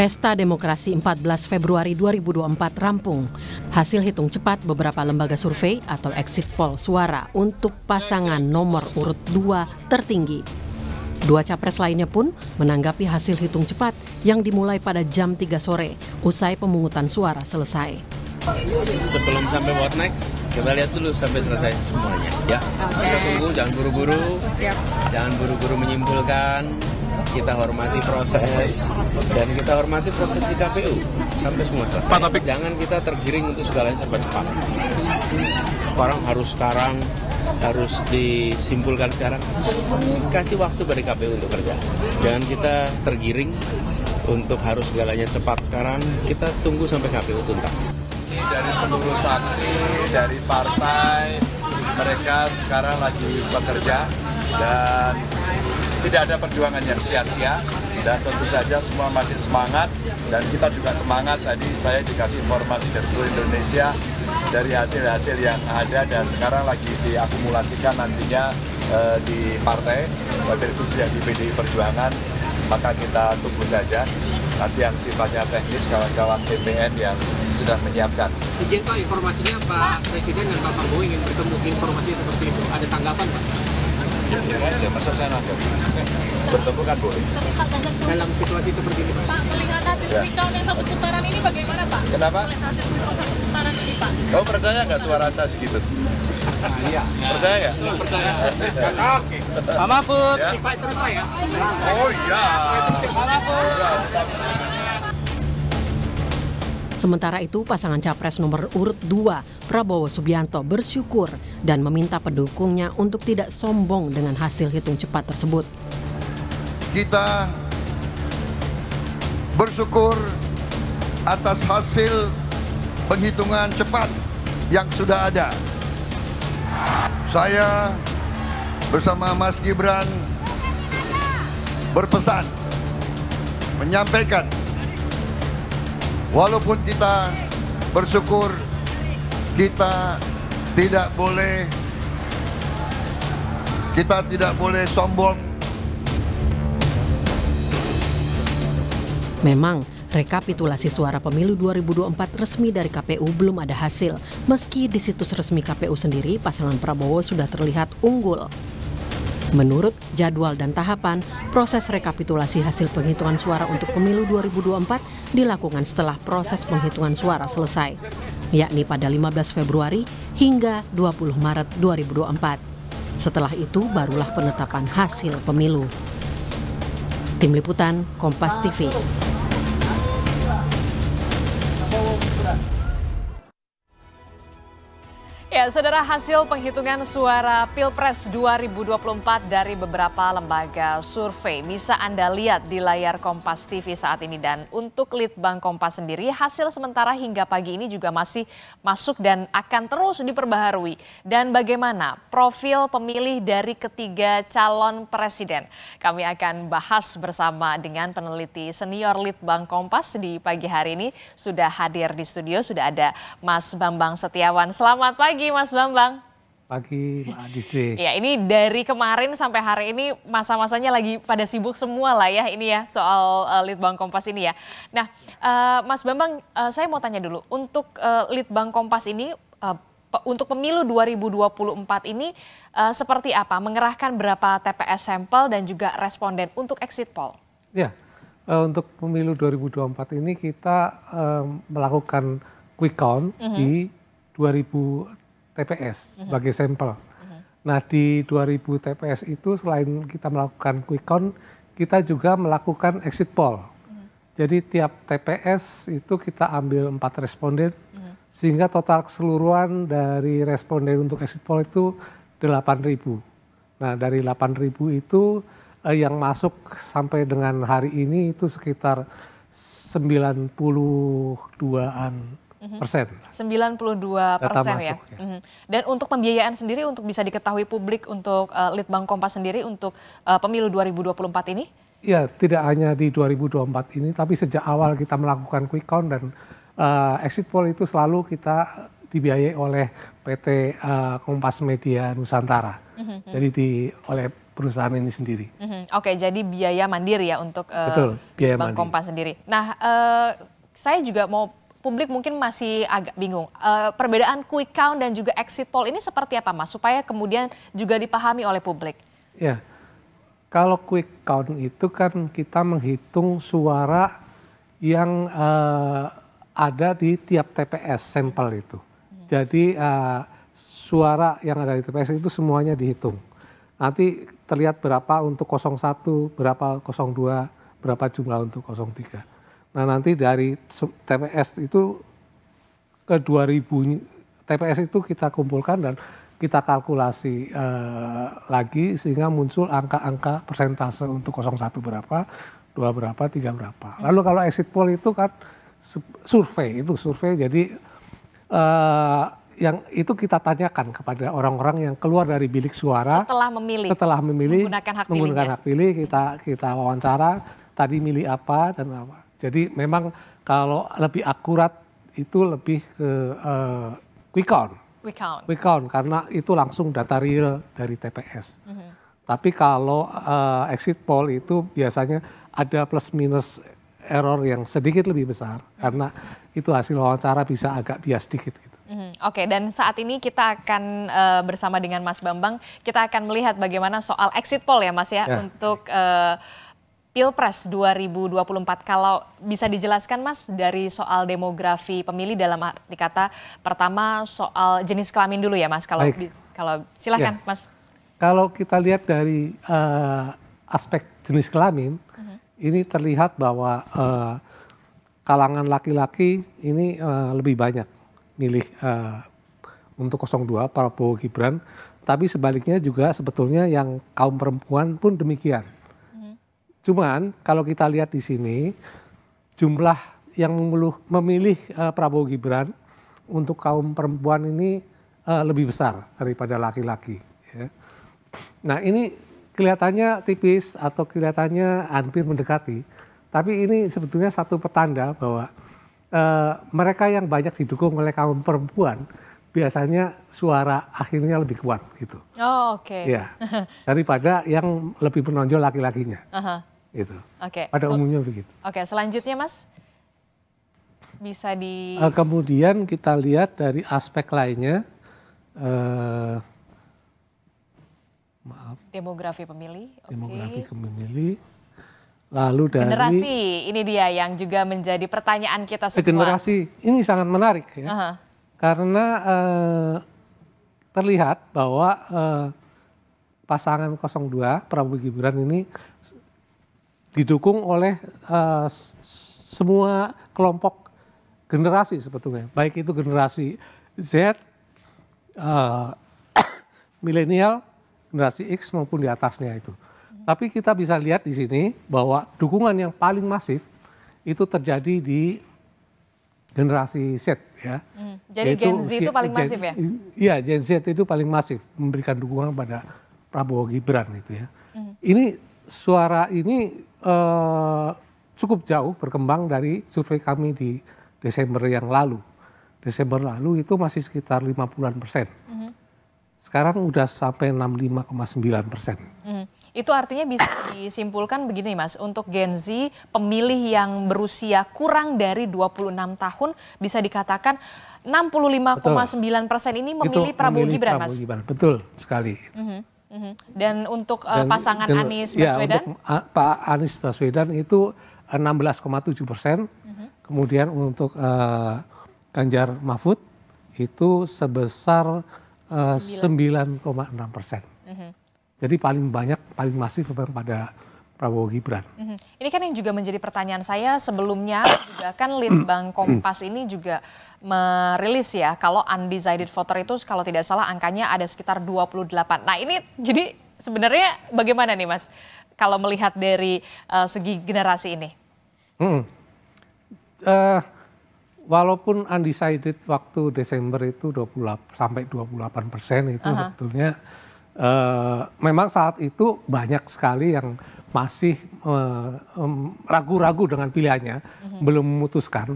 Pesta Demokrasi 14 Februari 2024 rampung. Hasil hitung cepat beberapa lembaga survei atau exit poll suara untuk pasangan nomor urut 2 tertinggi. Dua capres lainnya pun menanggapi hasil hitung cepat yang dimulai pada jam 3 sore usai pemungutan suara selesai. Sebelum sampai what next, kita lihat dulu sampai selesai semuanya. Ya, okay. kita tunggu, jangan buru-buru, jangan buru-buru menyimpulkan kita hormati proses dan kita hormati proses di KPU sampai semua selesai. Pak, tapi jangan kita tergiring untuk segalanya serba cepat. Sekarang harus sekarang harus disimpulkan sekarang. Kasih waktu pada KPU untuk kerja. Jangan kita tergiring untuk harus segalanya cepat sekarang. Kita tunggu sampai KPU tuntas. Dari seluruh saksi, dari partai, mereka sekarang lagi bekerja dan tidak ada perjuangan yang sia-sia dan tentu saja semua masih semangat dan kita juga semangat tadi saya dikasih informasi dari seluruh Indonesia dari hasil-hasil yang ada dan sekarang lagi diakumulasikan nantinya e, di partai waktu itu sudah di PDI Perjuangan maka kita tunggu saja nanti yang sifatnya teknis kawan-kawan TPN yang sudah menyiapkan. Izin Pak, informasinya Pak Presiden dan Pak Prabowo ingin bertemu informasi seperti itu. Ada tanggapan Pak? Biar aja, masa saya nonton? Bertemu kan boleh. Dalam situasi seperti ini, Pak. melihat hasil ya. quick count yang satu putaran ini bagaimana, Pak? Kenapa? Melihat hasil quick putaran ini, Pak. Kamu percaya nggak suara saya segitu? Nah, iya. Percaya nggak? Nah, percaya. Cocok. Pak Mahfud. Ya. Pak itu ya. Oh iya. Pak Mahfud. Iya. Sementara itu, pasangan capres nomor urut 2, Prabowo Subianto bersyukur dan meminta pendukungnya untuk tidak sombong dengan hasil hitung cepat tersebut. Kita bersyukur atas hasil penghitungan cepat yang sudah ada. Saya bersama Mas Gibran berpesan menyampaikan walaupun kita bersyukur kita tidak boleh kita tidak boleh sombong Memang Rekapitulasi suara pemilu 2024 resmi dari KPU belum ada hasil, meski di situs resmi KPU sendiri pasangan Prabowo sudah terlihat unggul. Menurut jadwal dan tahapan, proses rekapitulasi hasil penghitungan suara untuk pemilu 2024 dilakukan setelah proses penghitungan suara selesai, yakni pada 15 Februari hingga 20 Maret 2024. Setelah itu barulah penetapan hasil pemilu. Tim Liputan Kompas TV. Ya, saudara hasil penghitungan suara Pilpres 2024 dari beberapa lembaga survei bisa Anda lihat di layar Kompas TV saat ini dan untuk Litbang Kompas sendiri hasil sementara hingga pagi ini juga masih masuk dan akan terus diperbaharui dan bagaimana profil pemilih dari ketiga calon presiden. Kami akan bahas bersama dengan peneliti senior Litbang Kompas di pagi hari ini sudah hadir di studio sudah ada Mas Bambang Setiawan. Selamat pagi Mas Bambang. Pagi, Mbak Distri. ya, ini dari kemarin sampai hari ini masa-masanya lagi pada sibuk semua lah ya ini ya soal uh, eh, Litbang Kompas ini ya. Nah, uh, Mas Bambang, uh, saya mau tanya dulu untuk uh, Litbang Kompas ini uh, pe untuk pemilu 2024 ini uh, seperti apa? Mengerahkan berapa TPS sampel dan juga responden untuk exit poll? Ya, uh, untuk pemilu 2024 ini kita uh, melakukan quick count mm -hmm. di 2000 TPS mhm. sebagai sampel. Mhm. Nah di 2000 TPS itu selain kita melakukan quick count, kita juga melakukan exit poll. Mhm. Jadi tiap TPS itu kita ambil empat responden, sehingga total keseluruhan dari responden untuk exit poll itu 8.000. Nah dari 8.000 itu eh, yang masuk sampai dengan hari ini itu sekitar 92-an persen. 92 persen ya. persen ya. Mhm. Dan untuk pembiayaan sendiri untuk bisa diketahui publik untuk uh, eh, Litbang Kompas sendiri untuk uh, pemilu 2024 ini? Ya tidak hanya di 2024 ini tapi sejak awal kita melakukan quick count dan uh, exit poll itu selalu kita dibiayai oleh PT uh, Kompas Media Nusantara. Mhm, mhm. Jadi di oleh perusahaan ini sendiri. Mm -hmm. Oke, okay, jadi biaya mandiri ya untuk uh, Betul, biaya Bank mandiri. Kompas sendiri. Nah, uh, saya juga mau publik mungkin masih agak bingung. Uh, perbedaan quick count dan juga exit poll ini seperti apa Mas supaya kemudian juga dipahami oleh publik? Ya. Kalau quick count itu kan kita menghitung suara yang uh, ada di tiap TPS sampel itu. Jadi uh, suara yang ada di TPS itu semuanya dihitung. Nanti terlihat berapa untuk 01, berapa 02, berapa jumlah untuk 03. Nah nanti dari TPS itu ke 2000 TPS itu kita kumpulkan dan kita kalkulasi uh, lagi sehingga muncul angka-angka persentase untuk 01 berapa, dua berapa, tiga berapa. Hmm. Lalu kalau exit poll itu kan survei itu survei jadi uh, yang itu kita tanyakan kepada orang-orang yang keluar dari bilik suara setelah memilih setelah memilih menggunakan hak menggunakan hak pilih kita kita wawancara tadi milih apa dan apa jadi memang kalau lebih akurat itu lebih ke uh, quick count. Quick count. Quick count karena itu langsung data real dari TPS. Mm -hmm. Tapi kalau uh, exit poll itu biasanya ada plus minus error yang sedikit lebih besar mhm. karena itu hasil wawancara bisa agak bias sedikit gitu. Mm -hmm. Oke, okay, dan saat ini kita akan uh, bersama dengan Mas Bambang, kita akan melihat bagaimana soal exit poll ya Mas ya, yeah. untuk uh, Pilpres 2024 kalau bisa dijelaskan Mas dari soal demografi pemilih dalam arti kata pertama soal jenis kelamin dulu ya Mas kalau Baik. kalau silakan ya. Mas. Kalau kita lihat dari uh, aspek jenis kelamin uh mhm. -huh. ini terlihat bahwa uh, kalangan laki-laki ini uh, lebih banyak milih uh, untuk 02 Prabowo Gibran tapi sebaliknya juga sebetulnya yang kaum perempuan pun demikian Cuman kalau kita lihat di sini jumlah yang memilih, memilih uh, Prabowo Gibran untuk kaum perempuan ini uh, lebih besar daripada laki-laki. Ya. Nah ini kelihatannya tipis atau kelihatannya hampir mendekati, tapi ini sebetulnya satu petanda bahwa uh, mereka yang banyak didukung oleh kaum perempuan biasanya suara akhirnya lebih kuat gitu. Oh oke. Okay. Ya daripada yang lebih menonjol laki-lakinya. Uh -huh. Itu. Oke. Okay. Pada so, umumnya begitu. Oke okay, selanjutnya mas bisa di. Uh, kemudian kita lihat dari aspek lainnya. Uh, maaf. Demografi pemilih. Okay. Demografi pemilih. Lalu dari generasi ini dia yang juga menjadi pertanyaan kita semua. Generasi ini sangat menarik ya. Uh -huh karena eh, terlihat bahwa eh, pasangan 02 Prabowo Gibran ini didukung oleh eh, semua kelompok generasi sebetulnya. Baik itu generasi Z, eh, milenial, generasi X maupun di atasnya itu. Tapi kita bisa lihat di sini bahwa dukungan yang paling masif itu terjadi di generasi Z ya. Hmm. Jadi Yaitu Gen Z itu paling masif ya? Iya, Gen Z itu paling masif memberikan dukungan pada Prabowo Gibran itu ya. Hmm. Ini suara ini uh, cukup jauh berkembang dari survei kami di Desember yang lalu. Desember lalu itu masih sekitar 50-an persen. Hmm sekarang udah sampai 65,9 persen. Hmm. Itu artinya bisa disimpulkan begini Mas, untuk Gen Z pemilih yang berusia kurang dari 26 tahun bisa dikatakan 65,9 persen ini memilih Prabowo Gibran Mas. Gibran. Betul sekali. -hmm. Dan untuk eh, dan, pasangan dan, Anies ya, Baswedan? untuk ah, Pak Anies Baswedan itu 16,7 persen. Mm -hmm. Kemudian untuk uh, Ganjar Mahfud itu sebesar 9,6 eh, persen. Mm-hmm. Jadi paling banyak, paling masif pada Prabowo Gibran. Mm-hmm. Ini kan yang juga menjadi pertanyaan saya sebelumnya juga kan Litbang Kompas ini juga merilis ya kalau undecided voter itu kalau tidak salah angkanya ada sekitar 28. Nah ini jadi sebenarnya bagaimana nih Mas kalau melihat dari uh, segi generasi ini? Hmm. Uh, walaupun undecided waktu Desember itu 28 sampai 28 persen itu uh -huh. sebetulnya uh, memang saat itu banyak sekali yang masih eh, ragu-ragu uh, um, dengan pilihannya, uh mhm. -huh. belum memutuskan.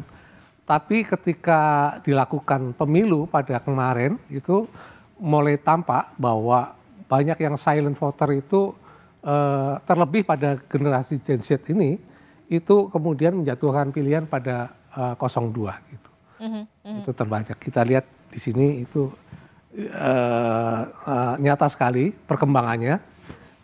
Tapi ketika dilakukan pemilu pada kemarin itu mulai tampak bahwa banyak yang silent voter itu uh, terlebih pada generasi Gen Z ini itu kemudian menjatuhkan pilihan pada uh, 02 gitu. Mm -hmm. Mm-hmm. Itu terbanyak. Kita lihat di sini itu uh, uh, nyata sekali perkembangannya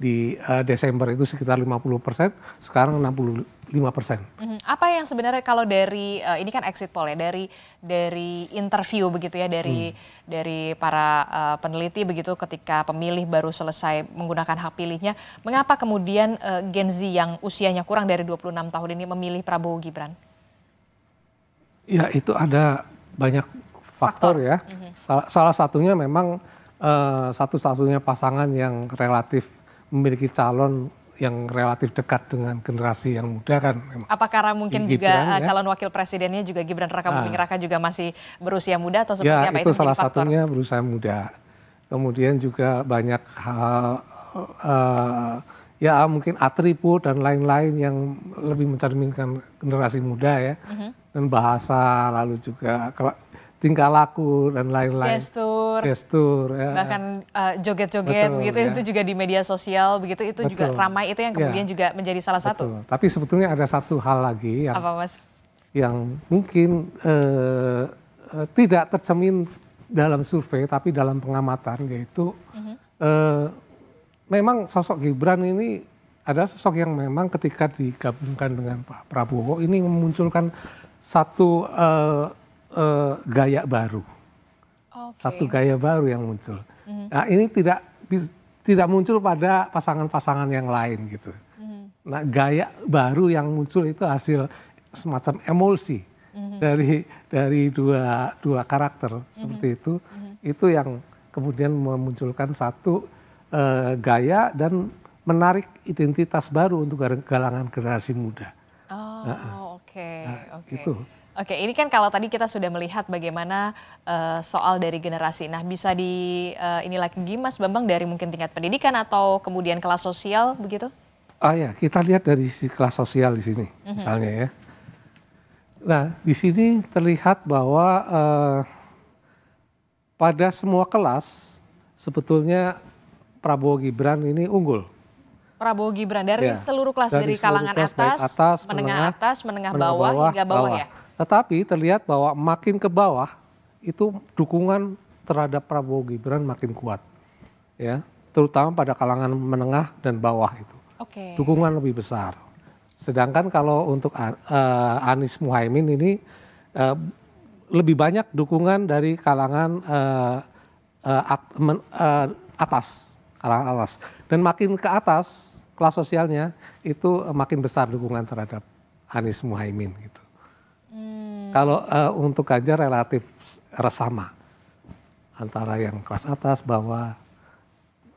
di uh, Desember itu sekitar 50 persen, sekarang 65 persen. Mm-hmm. Apa yang sebenarnya kalau dari uh, ini kan exit poll ya dari dari interview begitu ya dari mm. dari para uh, peneliti begitu ketika pemilih baru selesai menggunakan hak pilihnya, mengapa kemudian uh, Gen Z yang usianya kurang dari 26 tahun ini memilih Prabowo Gibran? Ya itu ada banyak faktor, faktor. ya. Mhm. Salah, salah satunya memang uh, satu-satunya pasangan yang relatif memiliki calon yang relatif dekat dengan generasi yang muda kan. Apakah karena mungkin Gibran, juga eh, ya. calon wakil presidennya juga Gibran Raka ah. Buming Raka juga masih berusia muda atau ya, seperti ya, apa itu? Ya Itu salah faktor. satunya berusia muda. Kemudian juga banyak hal uh, ya mungkin atribut dan lain-lain yang lebih mencerminkan generasi muda ya. Mm-hmm. Dan bahasa lalu juga tingkah laku dan lain-lain. Gestur. Gestur ya. Bahkan eh, joget-joget begitu ya. itu juga di media sosial begitu itu Betul. juga ramai itu yang ya. kemudian ya. juga menjadi salah Betul. satu. Tapi sebetulnya ada satu hal lagi yang Apa Mas? yang mungkin uh, tidak tercemin dalam survei tapi dalam pengamatan yaitu mm-hmm. uh, memang sosok Gibran ini adalah sosok yang memang ketika digabungkan dengan Pak Prabowo ini memunculkan satu uh, uh, gaya baru, okay. satu gaya baru yang muncul. Mm-hmm. Nah ini tidak tidak muncul pada pasangan-pasangan yang lain gitu. Mm-hmm. Nah gaya baru yang muncul itu hasil semacam emulsi mm-hmm. dari dari dua dua karakter mm-hmm. seperti mhm. itu, mm-hmm. itu yang kemudian memunculkan satu uh, gaya dan menarik identitas baru untuk kalangan generasi muda. Oh, oke, nah, oke. Okay, nah, okay. Itu. Oke, ini kan kalau tadi kita sudah melihat bagaimana uh, soal dari generasi. Nah, bisa di uh, ini lagi Mas Bambang dari mungkin tingkat pendidikan atau kemudian kelas sosial begitu? Ah ya, kita lihat dari si kelas sosial di sini, mm -hmm. misalnya ya. Nah, di sini terlihat bahwa uh, pada semua kelas sebetulnya Prabowo Gibran ini unggul. Prabowo Gibran dari ya, seluruh kelas dari, dari kalangan kelas, atas, atas, menengah, menengah atas, menengah, menengah bawah, bawah hingga bawah, ya? bawah ya. Tetapi terlihat bahwa makin ke bawah itu dukungan terhadap Prabowo Gibran makin kuat. Ya, terutama pada kalangan menengah dan bawah itu. Okay. Dukungan lebih besar. Sedangkan kalau untuk uh, Anies Muhaimin ini uh, lebih banyak dukungan dari kalangan uh, uh, at, men, uh, atas kalangan atas Dan makin ke atas kelas sosialnya itu eh, makin besar dukungan terhadap Anies Muhaimin gitu. Hmm. Kalau uh, untuk Ganjar relatif sama antara yang kelas atas bawah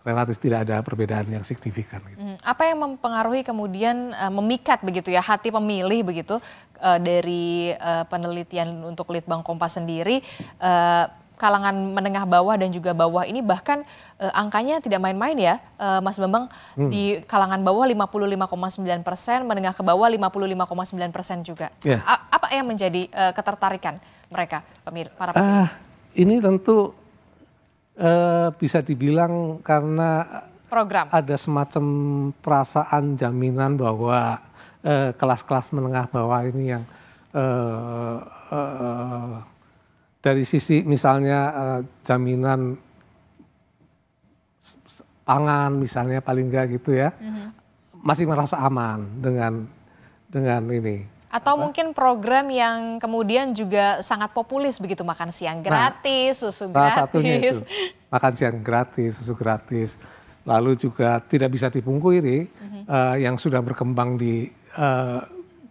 relatif tidak ada perbedaan yang signifikan. Gitu. Hmm. Apa yang mempengaruhi kemudian uh, memikat begitu ya hati pemilih begitu uh, dari uh, penelitian untuk Litbang Kompas sendiri? Uh, kalangan menengah bawah dan juga bawah ini bahkan eh, angkanya tidak main-main ya, eh, Mas Bambang. Hmm. Di kalangan bawah 55,9 persen, menengah ke bawah 55,9 persen juga. Yeah. apa yang menjadi eh, ketertarikan mereka, pemir para ah, pemirsa? Uh, ini tentu uh, bisa dibilang karena program ada semacam perasaan jaminan bahwa kelas-kelas menengah bawah ini yang uh, uh, dari sisi misalnya uh, jaminan pangan misalnya paling enggak gitu ya, mm-hmm. masih merasa aman dengan dengan ini. Atau apa? mungkin program yang kemudian juga sangat populis begitu makan siang nah, gratis, nah, susu salah gratis. Salah satunya itu makan siang gratis, susu gratis. Lalu juga tidak bisa dipungkiri mm-hmm. uh, yang sudah berkembang di uh,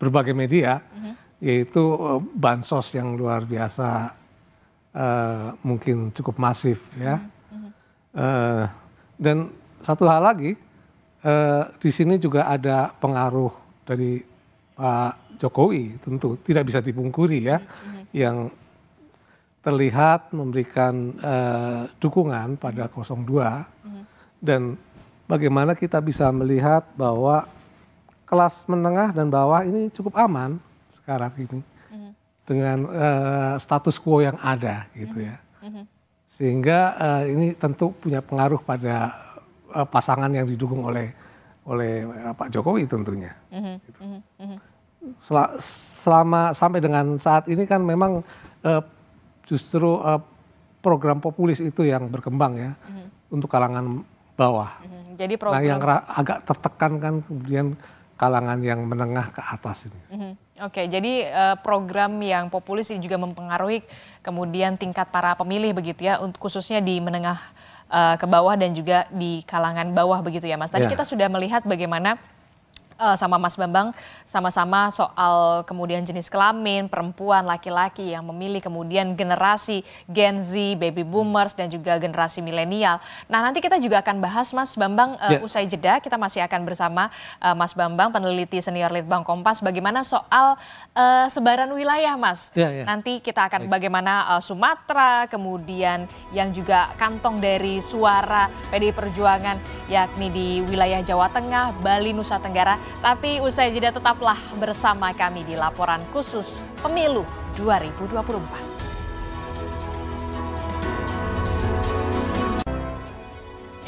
berbagai media, mm-hmm. yaitu uh, bansos yang luar biasa Eh, mungkin cukup masif ya. Mm-hmm. Eh, dan satu hal lagi eh, di sini juga ada pengaruh dari Pak Jokowi tentu tidak bisa dipungkiri ya mm-hmm. yang terlihat memberikan uh, dukungan pada 02 mm-hmm. dan bagaimana kita bisa melihat bahwa kelas menengah dan bawah ini cukup aman sekarang ini dengan uh, status quo yang ada gitu ya. Mm-hmm. Mm-hmm. Sehingga uh, ini tentu punya pengaruh pada uh, pasangan yang didukung oleh oleh uh, Pak Jokowi tentunya. Mm-hmm. Gitu. Sel selama sampai dengan saat ini kan memang uh, justru uh, program populis itu yang berkembang ya untuk kalangan bawah. Jadi program nah, yang agak tertekan kan kemudian kalangan yang menengah ke atas ini. Mm -hmm. Oke, okay, jadi uh, program yang populis ini juga mempengaruhi kemudian tingkat para pemilih begitu ya, untuk khususnya di menengah uh, ke bawah dan juga di kalangan bawah begitu ya, Mas. Tadi yeah. kita sudah melihat bagaimana uh, sama Mas Bambang sama-sama soal kemudian jenis kelamin, perempuan, laki-laki yang memilih kemudian generasi Gen Z, baby boomers dan juga generasi milenial. Nah, nanti kita juga akan bahas Mas Bambang uh, eh, yeah. usai jeda kita masih akan bersama uh, Mas Bambang peneliti senior Litbang Kompas bagaimana soal uh, sebaran wilayah, Mas. Yeah, yeah. Nanti kita akan bagaimana uh, Sumatera kemudian yang juga kantong dari suara PDI Perjuangan yakni di wilayah Jawa Tengah, Bali, Nusa Tenggara tapi usai jeda tetaplah bersama kami di laporan khusus pemilu 2024.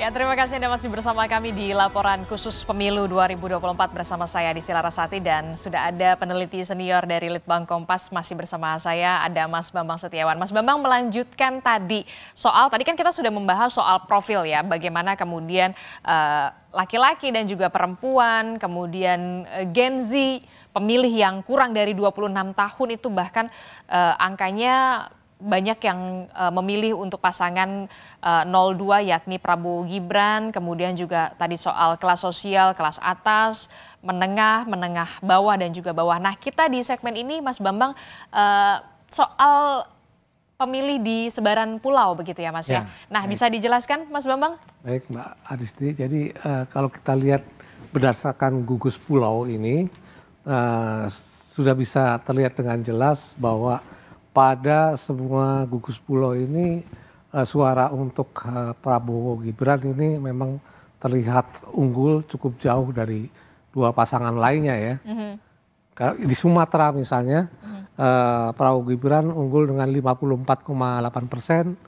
Ya, terima kasih Anda masih bersama kami di laporan khusus pemilu 2024 bersama saya di Silarasati dan sudah ada peneliti senior dari Litbang Kompas masih bersama saya ada Mas Bambang Setiawan. Mas Bambang melanjutkan tadi soal tadi kan kita sudah membahas soal profil ya, bagaimana kemudian eh, laki-laki uh, dan juga perempuan, kemudian uh, Gen Z, pemilih yang kurang dari 26 tahun itu bahkan uh, angkanya banyak yang uh, memilih untuk pasangan uh, eh, 02 yakni Prabowo Gibran, kemudian juga tadi soal kelas sosial, kelas atas, menengah, menengah bawah dan juga bawah. Nah, kita di segmen ini Mas Bambang uh, soal pemilih di sebaran pulau begitu ya Mas ya. ya? Nah, baik. bisa dijelaskan Mas Bambang? Baik, Mbak Adisti. Jadi uh, kalau kita lihat berdasarkan gugus pulau ini uh, sudah bisa terlihat dengan jelas bahwa pada semua gugus pulau ini uh, suara untuk uh, Prabowo Gibran ini memang terlihat unggul cukup jauh dari dua pasangan lainnya ya. Mm-hmm. Di Sumatera misalnya mm-hmm. uh, Prabowo Gibran unggul dengan 54,8 persen,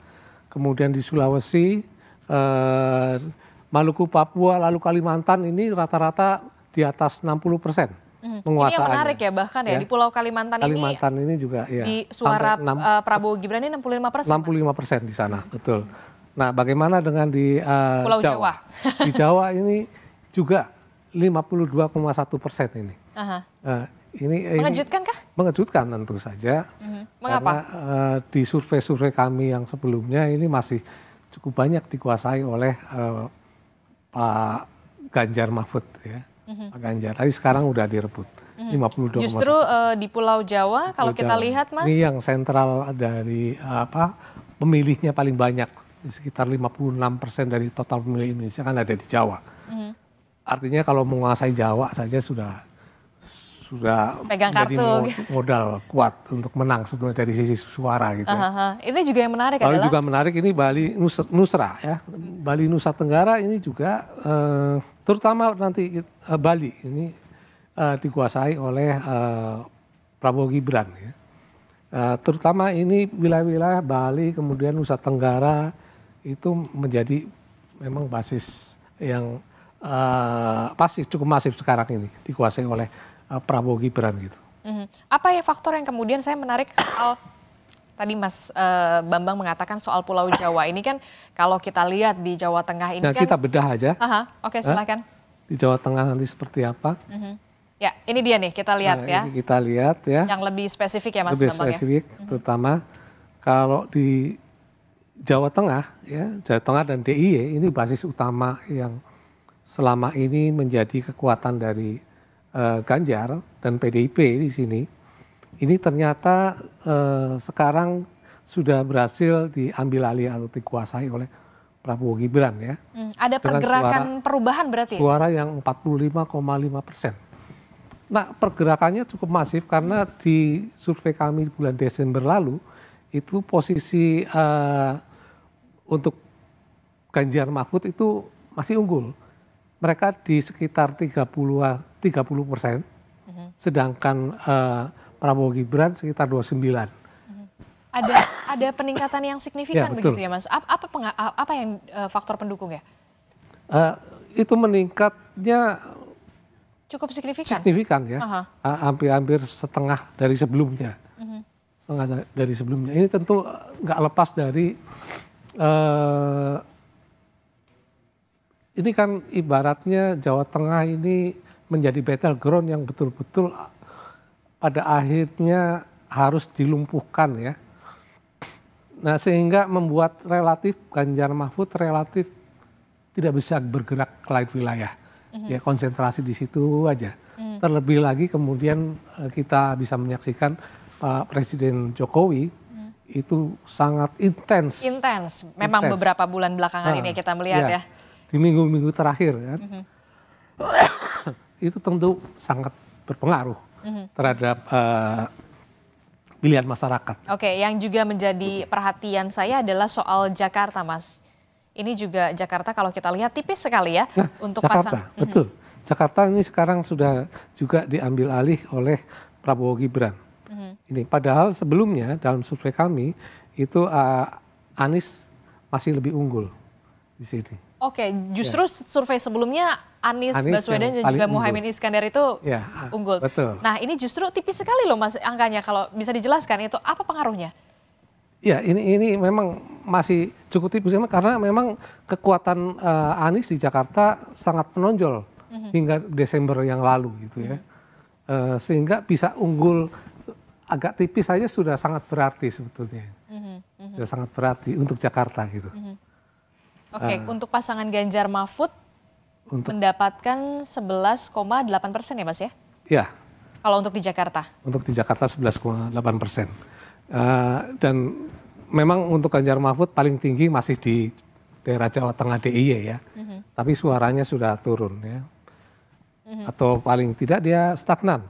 kemudian di Sulawesi, uh, Maluku, Papua, lalu Kalimantan ini rata-rata di atas 60 persen. Hmm. Penguasaannya. Ini yang menarik ya bahkan ya, ya di Pulau Kalimantan, Kalimantan ini, ini juga ya, di suara 6, uh, eh, Prabowo Gibran ini 65 persen. 65 persen di sana, betul. Nah bagaimana dengan di uh, Pulau Jawa? Jawa. di Jawa ini juga 52,1 persen ini. -huh. Eh, uh, ini mengejutkan kah? Mengejutkan tentu saja. Uh mhm. -huh. Mengapa? Karena uh, di survei-survei kami yang sebelumnya ini masih cukup banyak dikuasai oleh uh, Pak Ganjar Mahfud ya mm-hmm. Pak Ganjar. Tapi sekarang udah direbut. Mm-hmm. 52, Justru uh, di Pulau Jawa Pulau kalau Jawa. kita lihat Mas. Ini yang sentral dari apa pemilihnya paling banyak sekitar 56 persen dari total pemilih Indonesia kan ada di Jawa. Mm-hmm. Artinya kalau menguasai Jawa saja sudah sudah Pegang menjadi kartu. Gitu. modal kuat untuk menang sebenarnya dari sisi suara gitu. Uh ya. -huh. Ini juga yang menarik Lalu adalah juga menarik ini Bali Nusra, Nusra ya. Bali Nusa Tenggara ini juga uh, terutama nanti uh, Bali ini uh, dikuasai oleh uh, Prabowo Gibran ya. Uh, terutama ini wilayah-wilayah Bali kemudian Nusa Tenggara itu menjadi memang basis yang uh, pasti cukup masif sekarang ini dikuasai oleh uh, Prabowo Gibran gitu. Mhm. Apa ya faktor yang kemudian saya menarik soal tadi Mas uh, Bambang mengatakan soal Pulau Jawa ini kan kalau kita lihat di Jawa Tengah ini nah, kan kita bedah aja. Aha, oke okay, silakan. Di Jawa Tengah nanti seperti apa? Uh mhm. -huh. Ya, ini dia nih kita lihat nah, ya. Ini kita lihat ya. Yang lebih spesifik ya Mas lebih Bambang. Lebih ya. spesifik ya? terutama kalau di Jawa Tengah ya, Jawa Tengah dan DIY ini basis utama yang selama ini menjadi kekuatan dari uh, Ganjar dan PDIP di sini ini ternyata uh, sekarang sudah berhasil diambil alih atau dikuasai oleh Prabowo Gibran ya. Hmm, ada pergerakan suara, perubahan berarti? Ya? Suara yang 45,5 persen. Nah pergerakannya cukup masif karena di survei kami bulan Desember lalu itu posisi uh, untuk Ganjar Mahfud itu masih unggul mereka di sekitar 30 30 persen, mm-hmm. sedangkan uh, Prabowo Gibran sekitar 29 mm-hmm. ada ada peningkatan yang signifikan ya, begitu ya mas. Apa apa, penga, apa yang uh, faktor pendukung ya? Uh, itu meningkatnya cukup signifikan. Signifikan ya, uh-huh. uh, huh uh hampir setengah dari sebelumnya, uh-huh. setengah dari sebelumnya. Ini tentu nggak lepas dari uh, ini kan ibaratnya Jawa Tengah ini menjadi battleground yang betul-betul pada akhirnya harus dilumpuhkan ya. Nah sehingga membuat relatif Ganjar Mahfud relatif tidak bisa bergerak ke lain wilayah. Mm-hmm. Ya konsentrasi di situ aja. Mm. Terlebih lagi kemudian e, kita bisa menyaksikan Pak e, Presiden Jokowi mhm. itu sangat intens. Intens. Memang intense. beberapa bulan belakangan nah, ini ya kita melihat iya. ya. ya di minggu-minggu terakhir kan mm -hmm. itu tentu sangat berpengaruh mm -hmm. terhadap uh, pilihan masyarakat. Oke, yang juga menjadi perhatian saya adalah soal Jakarta, Mas. Ini juga Jakarta kalau kita lihat tipis sekali ya nah, untuk Jakarta, pasang. Mm-hmm. Betul. Mm -hmm. Jakarta ini sekarang sudah juga diambil alih oleh Prabowo Gibran. Mm -hmm. Ini padahal sebelumnya dalam survei kami itu uh, Anies masih lebih unggul di sini. Oke, justru ya. survei sebelumnya Anies, Anies Baswedan dan juga Muhaimin Iskandar itu ya, unggul. Betul. Nah, ini justru tipis sekali loh Mas angkanya kalau bisa dijelaskan itu apa pengaruhnya? Ya, ini ini memang masih cukup tipis karena memang kekuatan uh, Anies di Jakarta sangat menonjol mm -hmm. hingga Desember yang lalu gitu ya. Mm -hmm. uh, sehingga bisa unggul agak tipis saja sudah sangat berarti sebetulnya. Mm -hmm. Sudah sangat berarti untuk Jakarta gitu. Mm -hmm. Oke, uh, untuk pasangan Ganjar Mahfud untuk, mendapatkan 11,8 persen ya Mas ya? Iya. Kalau untuk di Jakarta? Untuk di Jakarta 11,8 persen. Uh, dan memang untuk Ganjar Mahfud paling tinggi masih di daerah Jawa Tengah DIY ya. Uh-huh. Tapi suaranya sudah turun ya. Uh-huh. Atau paling tidak dia stagnan.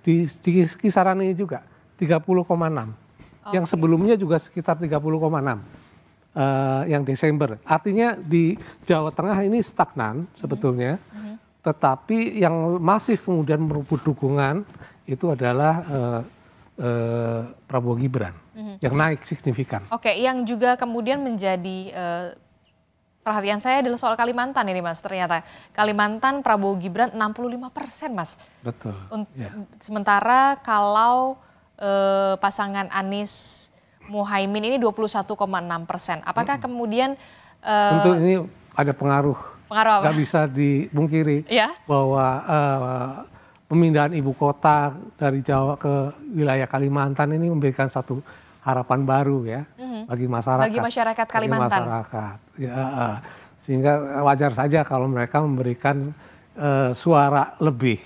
Di, di kisaran ini juga 30,6. Okay. Yang sebelumnya juga sekitar 30,6 uh, yang Desember. Artinya di Jawa Tengah ini stagnan sebetulnya. Mm -hmm. Tetapi yang masih kemudian merubut dukungan itu adalah uh, uh, Prabowo Gibran mm -hmm. yang naik signifikan. Oke, yang juga kemudian menjadi uh, perhatian saya adalah soal Kalimantan ini Mas ternyata. Kalimantan Prabowo Gibran 65 persen Mas. Betul. Unt ya. Sementara kalau uh, pasangan Anies Muhaimin ini 21,6 persen. Apakah kemudian uh, tentu ini ada pengaruh, pengaruh apa? Gak bisa dibungkiri ya? bahwa uh, pemindahan ibu kota dari Jawa ke wilayah Kalimantan ini memberikan satu harapan baru ya hmm bagi masyarakat. Bagi masyarakat Kalimantan. Bagi masyarakat. Ya, uh, sehingga wajar saja kalau mereka memberikan uh, suara lebih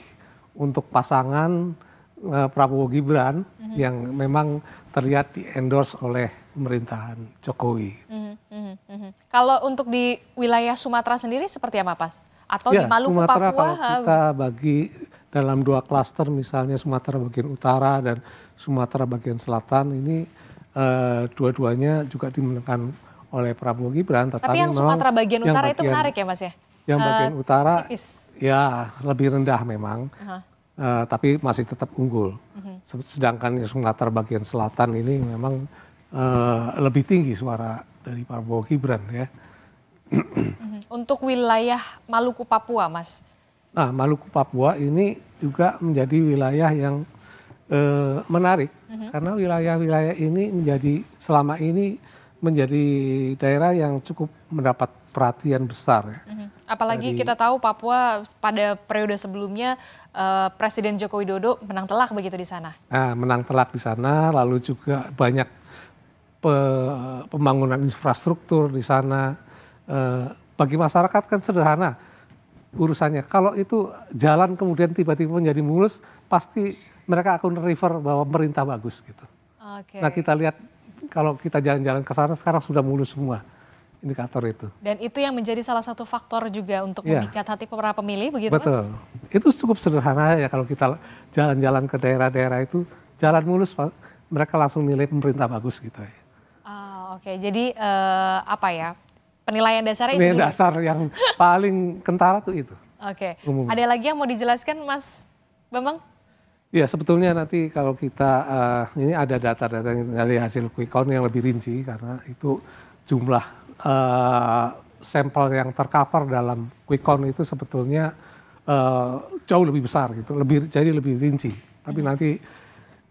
untuk pasangan Eh, Prabowo Gibran mm-hmm. yang memang terlihat di endorse oleh pemerintahan Jokowi. Mm-hmm. Mm-hmm. Kalau untuk di wilayah Sumatera sendiri seperti apa, Pak? Atau ya, di Maluku, Sumatera Papua? kalau kita bagi dalam dua klaster misalnya Sumatera bagian utara dan Sumatera bagian selatan ini eh, dua-duanya juga dimenangkan oleh Prabowo Gibran. Tetapi Tapi yang Sumatera bagian utara bagian, itu menarik ya Mas ya? Yang eh, bagian uh, utara tipis. ya lebih rendah memang. Uh -huh uh, tapi masih tetap unggul. Mm-hmm. Sedangkan Sumatera bagian selatan ini memang uh, lebih tinggi suara dari Prabowo Gibran ya. Mm-hmm. Untuk wilayah Maluku Papua, Mas. Nah, Maluku Papua ini juga menjadi wilayah yang uh, menarik mm-hmm. karena wilayah-wilayah ini menjadi selama ini menjadi daerah yang cukup mendapat perhatian besar. Ya. Mm-hmm. Apalagi Jadi, kita tahu Papua pada periode sebelumnya uh, Presiden Joko Widodo menang telak begitu di sana. Nah, menang telak di sana, lalu juga banyak pe, pembangunan infrastruktur di sana. Uh, bagi masyarakat kan sederhana urusannya. Kalau itu jalan kemudian tiba-tiba menjadi mulus, pasti mereka akan refer bahwa pemerintah bagus gitu. Okay. Nah kita lihat kalau kita jalan-jalan ke sana sekarang sudah mulus semua indikator itu. Dan itu yang menjadi salah satu faktor juga untuk ya. memikat hati para pemilih begitu Betul. Mas? Itu cukup sederhana ya kalau kita jalan-jalan ke daerah-daerah itu jalan mulus mereka langsung nilai pemerintah bagus gitu ya. Ah, oke. Okay. Jadi uh, apa ya? Penilaian dasarnya Penilaian itu dasar yang paling kentara tuh itu. Oke. Okay. Ada lagi yang mau dijelaskan Mas Bambang? Ya sebetulnya nanti kalau kita uh, ini ada data-data dari hasil quick count yang lebih rinci karena itu jumlah uh, sampel yang tercover dalam quick count itu sebetulnya uh, jauh lebih besar gitu, lebih jadi lebih rinci. Tapi hmm. nanti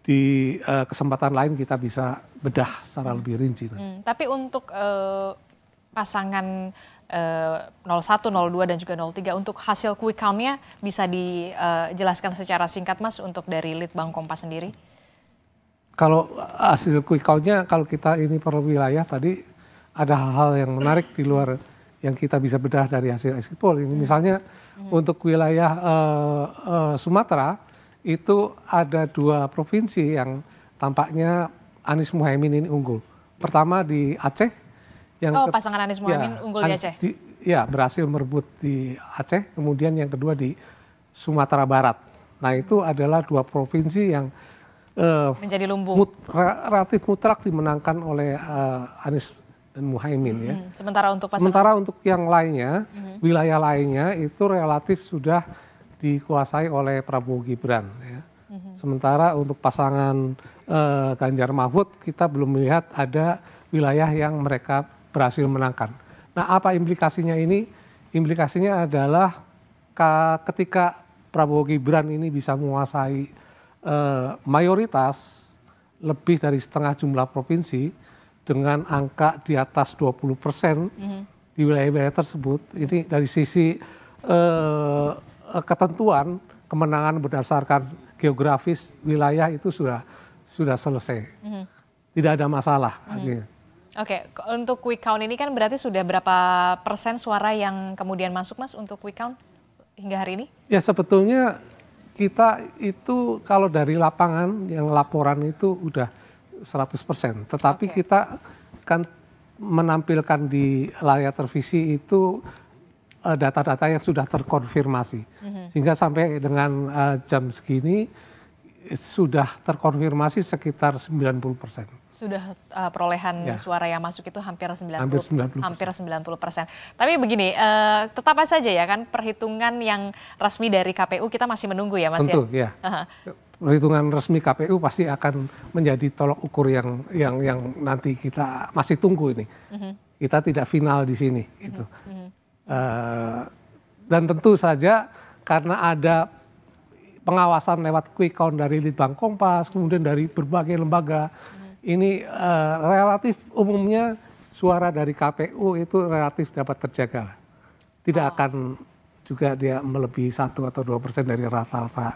di uh, kesempatan lain kita bisa bedah secara hmm. lebih rinci. Hmm, tapi untuk uh, pasangan uh, 01, 02 dan juga 03 untuk hasil quick count-nya bisa dijelaskan secara singkat Mas untuk dari Litbang Kompas sendiri? Kalau hasil quick count-nya kalau kita ini per wilayah tadi ada hal-hal yang menarik di luar yang kita bisa bedah dari hasil exit poll ini. Misalnya hmm. untuk wilayah uh, uh, Sumatera itu ada dua provinsi yang tampaknya Anies Muhaimin ini unggul. Pertama di Aceh yang Oh, pasangan Anies Muhaimin ya, unggul di Aceh. Di, ya, berhasil merebut di Aceh, kemudian yang kedua di Sumatera Barat. Nah, itu adalah dua provinsi yang uh, menjadi lumbung mut, relatif mutlak dimenangkan oleh uh, Anies Muhaimin ya. Sementara untuk pasangan. Sementara untuk yang lainnya, hmm. wilayah lainnya itu relatif sudah dikuasai oleh Prabowo Gibran ya. Hmm. Sementara untuk pasangan uh, Ganjar Mahfud kita belum melihat ada wilayah yang mereka berhasil menangkan. Nah, apa implikasinya ini? Implikasinya adalah ketika Prabowo Gibran ini bisa menguasai uh, mayoritas lebih dari setengah jumlah provinsi, dengan angka di atas 20 persen mm -hmm. di wilayah-wilayah tersebut, ini dari sisi eh, eh, ketentuan kemenangan berdasarkan geografis wilayah itu sudah sudah selesai, mm -hmm. tidak ada masalah. Mm -hmm. Oke, okay. untuk quick count ini kan berarti sudah berapa persen suara yang kemudian masuk mas untuk quick count hingga hari ini? Ya sebetulnya kita itu kalau dari lapangan yang laporan itu udah 100%. Tetapi okay. kita kan menampilkan di layar televisi itu eh, data-data yang sudah terkonfirmasi. Mm -hmm. Sehingga sampai dengan uh, jam segini sudah terkonfirmasi sekitar 90 persen sudah uh, perolehan ya. suara yang masuk itu hampir 90 hampir 90 hampir persen. Tapi begini, uh, tetap saja ya kan perhitungan yang resmi dari KPU kita masih menunggu ya Mas ya? Tentu, ya. ya. Perhitungan resmi KPU pasti akan menjadi tolok ukur yang yang yang nanti kita masih tunggu ini. Uh mhm. -huh. Kita tidak final di sini gitu. Uh -huh. uh, dan tentu saja karena ada pengawasan lewat quick count dari Litbang Kompas, kemudian dari berbagai lembaga. Hmm ini eh, relatif umumnya suara dari kpu itu relatif dapat terjaga. Tidak oh. akan juga dia melebihi satu atau dua persen dari rata-rata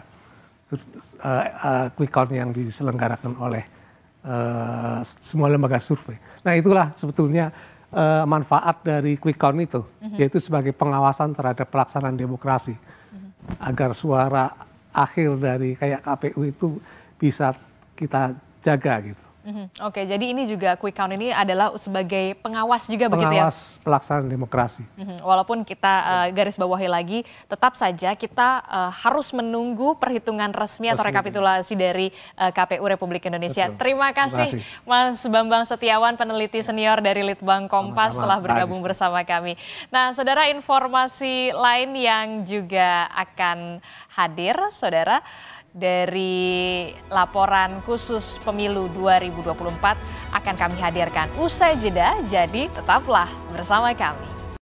uh, uh, quick count yang diselenggarakan oleh uh, semua lembaga survei. Nah itulah sebetulnya uh, manfaat dari quick count itu, mm-hmm. yaitu sebagai pengawasan terhadap pelaksanaan demokrasi, mm-hmm. agar suara akhir dari kayak KPU itu bisa kita jaga gitu. Mm-hmm. Oke, jadi ini juga quick count ini adalah sebagai pengawas juga pengawas begitu ya? Pengawas pelaksanaan demokrasi. Mm-hmm. Walaupun kita uh, garis bawahi lagi, tetap saja kita uh, harus menunggu perhitungan resmi, resmi atau rekapitulasi dari uh, eh, KPU Republik Indonesia. Betul. Terima kasih, Mas Bambang Setiawan, peneliti senior dari Litbang Kompas Sama-sama. telah bergabung Baris. bersama kami. Nah, saudara informasi lain yang juga akan hadir, saudara dari laporan khusus pemilu 2024 akan kami hadirkan usai jeda, jadi tetaplah bersama kami.